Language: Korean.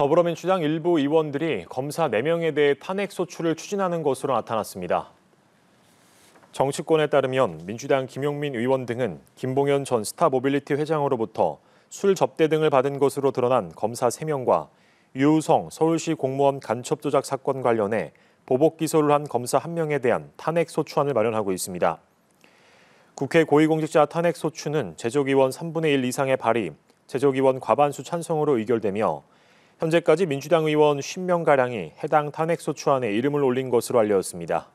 더불어민주당 일부 의원들이 검사 4명에 대해 탄핵 소추를 추진하는 것으로 나타났습니다. 정치권에 따르면 민주당 김용민 의원 등은 김봉현 전 스타모빌리티 회장으로부터 술 접대 등을 받은 것으로 드러난 검사 3명과 유우성 서울시 공무원 간첩 조작 사건 관련해 보복 기소를 한 검사 1명에 대한 탄핵 소추안을 마련하고 있습니다. 국회 고위공직자 탄핵 소추는 제조기원 3분의 1 이상의 발의, 제조기원 과반수 찬성으로 의결되며 현재까지 민주당 의원 10명가량이 해당 탄핵소추안에 이름을 올린 것으로 알려졌습니다.